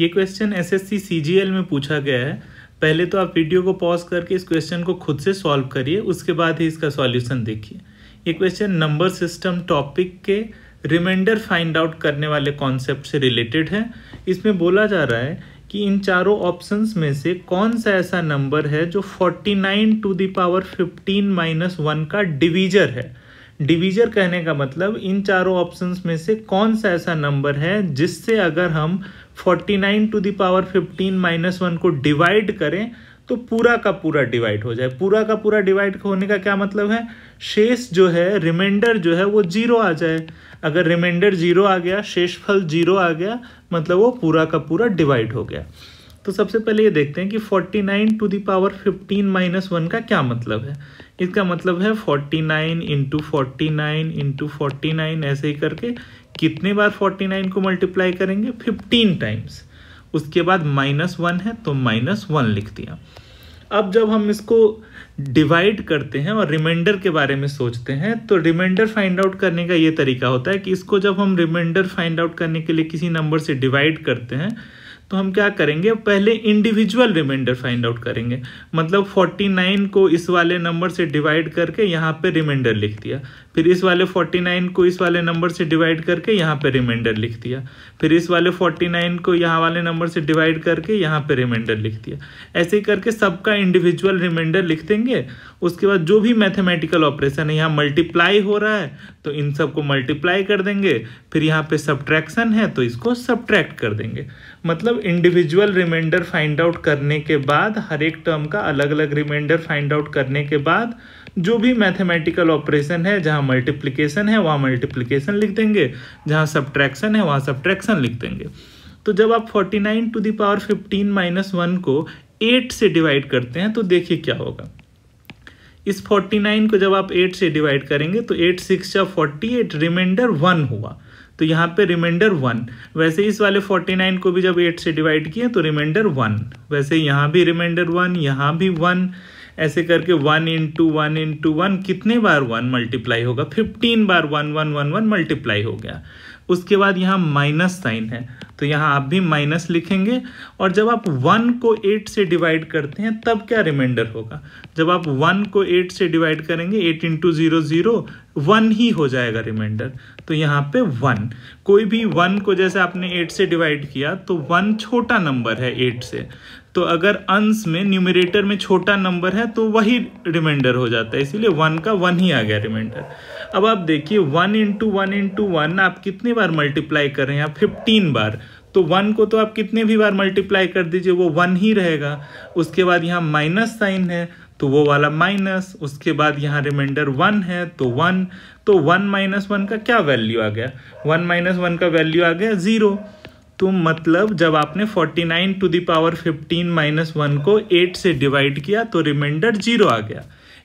ये question SSC CGL में पूछा गया है पहले तो आप वीडियो को पॉज करके इस क्वेश्चन को खुद से सॉल्व करिए उसके बाद ही इसका सॉल्यूशन देखिए ये क्वेश्चन नंबर सिस्टम टॉपिक के रिमाइंडर फाइंड आउट करने वाले कॉन्सेप्ट से रिलेटेड है इसमें बोला जा रहा है कि इन चारों ऑप्शंस में से कौन सा ऐसा नंबर है जो 49 nine to the power 15 minus one का डिवीजर है डिवीजर कहने का मतलब इन चारों ऑप्शंस में से कौन सा ऐसा नंबर है जिससे अगर हम 49 टू दावर 15 माइनस वन को डिवाइड करें तो पूरा का पूरा डिवाइड हो जाए पूरा का पूरा डिवाइड होने का क्या मतलब है शेष जो है रिमाइंडर जो है वो जीरो आ जाए अगर रिमाइंडर जीरो आ गया शेषफल जीरो आ गया मतलब वो पूरा का पूरा डिवाइड हो गया तो सबसे पहले ये देखते हैं कि 49 to the power fifteen minus one का क्या मतलब है इसका मतलब है 49 nine into forty nine into ऐसे ही करके कितने बार 49 को मल्टीप्लाई करेंगे 15 टाइम्स उसके बाद माइनस वन है तो माइनस वन लिख दिया अब जब हम इसको डिवाइड करते हैं और रिमाइंडर के बारे में सोचते हैं तो रिमाइंडर फाइंड आउट करने का ये तरीका होता है कि इसको जब हम रिमाइंडर फाइंड आउट करने के लिए किसी नंबर से डिवाइड करते हैं तो हम क्या करेंगे पहले इंडिविजुअल रिमाइंडर फाइंड आउट करेंगे मतलब 49 को इस वाले नंबर से डिवाइड करके यहाँ पे रिमाइंडर लिख दिया फिर इस वाले 49 को इस वाले नंबर से डिवाइड करके यहाँ पे रिमाइंडर लिख दिया फिर इस वाले 49 को यहाँ वाले नंबर से डिवाइड करके यहाँ पे रिमाइंडर लिख दिया ऐसे ही करके सबका इंडिविजुअल रिमाइंडर लिख देंगे उसके बाद जो भी मैथमेटिकल ऑपरेशन है यहाँ मल्टीप्लाई हो रहा है तो इन सब को मल्टीप्लाई कर देंगे फिर यहाँ पे सब्ट्रैक्शन है तो इसको सब्ट्रैक्ट कर देंगे मतलब इंडिविजुअल रिमाइंडर फाइंड आउट करने के बाद हर एक टर्म का अलग अलग रिमाइंडर फाइंड आउट करने के बाद जो भी मैथमेटिकल ऑपरेशन है जहाँ मल्टीप्लीकेशन है वहाँ मल्टीप्लीकेशन लिख देंगे जहाँ सब्ट्रैक्शन है वहाँ सब्ट्रैक्शन लिख देंगे तो जब आप 49 to the power fifteen minus one को 8 से डिवाइड करते हैं तो देखिए क्या होगा इस 49 को जब आप 8 से डिवाइड करेंगे तो 8 सिक्स या फोर्टी एट रिमाइंडर वन हुआ तो यहाँ पे रिमाइंडर वन वैसे इस वाले 49 को भी जब 8 से डिवाइड किए तो रिमाइंडर वन वैसे यहाँ भी रिमाइंडर वन यहाँ भी वन ऐसे करके one into one into one कितने बार वन मल्टीप्लाई होगा फिफ्टीन बार one one one one multiply हो गया उसके बाद यहाँ माइनस साइन है तो यहाँ आप भी माइनस लिखेंगे और जब आप वन को एट से डिवाइड करते हैं तब क्या रिमाइंडर होगा जब आप वन को एट से डिवाइड करेंगे eight into zero zero one ही हो जाएगा रिमाइंडर तो यहाँ पे वन कोई भी वन को जैसे आपने एट से डिवाइड किया तो वन छोटा नंबर है एट से तो अगर अंश में न्यूमिरेटर में छोटा नंबर है तो वही रिमाइंडर हो जाता है इसीलिए वन का वन ही आ गया रिमाइंडर अब आप देखिए one into one into one आप कितनी बार मल्टीप्लाई कर रहे हैं आप फिफ्टीन बार तो वन को तो आप कितने भी बार मल्टीप्लाई कर दीजिए वो वन ही रहेगा उसके बाद यहाँ माइनस साइन है तो वो वाला माइनस उसके बाद यहाँ रिमाइंडर वन है तो वन तो वन माइनस वन का क्या वैल्यू आ गया वन माइनस वन का वैल्यू आ गया ज़ीरो तो मतलब जब आपने 49 to the power fifteen minus one को 8 से डिवाइड किया तो रिमाइंडर जीरो आ गया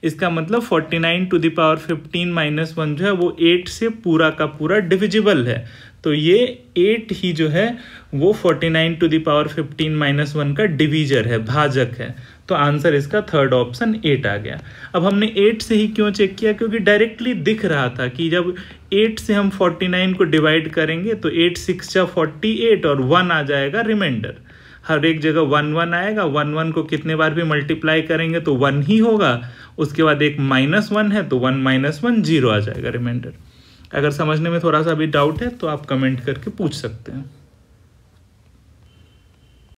इसका मतलब 49 to the power fifteen minus one जो है वो 8 से पूरा का पूरा डिविजिबल है तो ये 8 ही जो है वो 49 to the power fifteen minus one का डिवीजर है भाजक है तो आंसर इसका थर्ड ऑप्शन एट आ गया अब हमने एट से ही क्यों चेक किया क्योंकि डायरेक्टली दिख रहा था कि जब एट से हम फोर्टी नाइन को डिवाइड करेंगे तो एट सिक्स या फोर्टी एट और वन आ जाएगा रिमाइंडर हर एक जगह वन वन आएगा वन वन को कितने बार भी मल्टीप्लाई करेंगे तो वन ही होगा उसके बाद एक माइनस वन है तो वन माइनस वन जीरो आ जाएगा रिमाइंडर अगर समझने में थोड़ा सा भी डाउट है तो आप कमेंट करके पूछ सकते हैं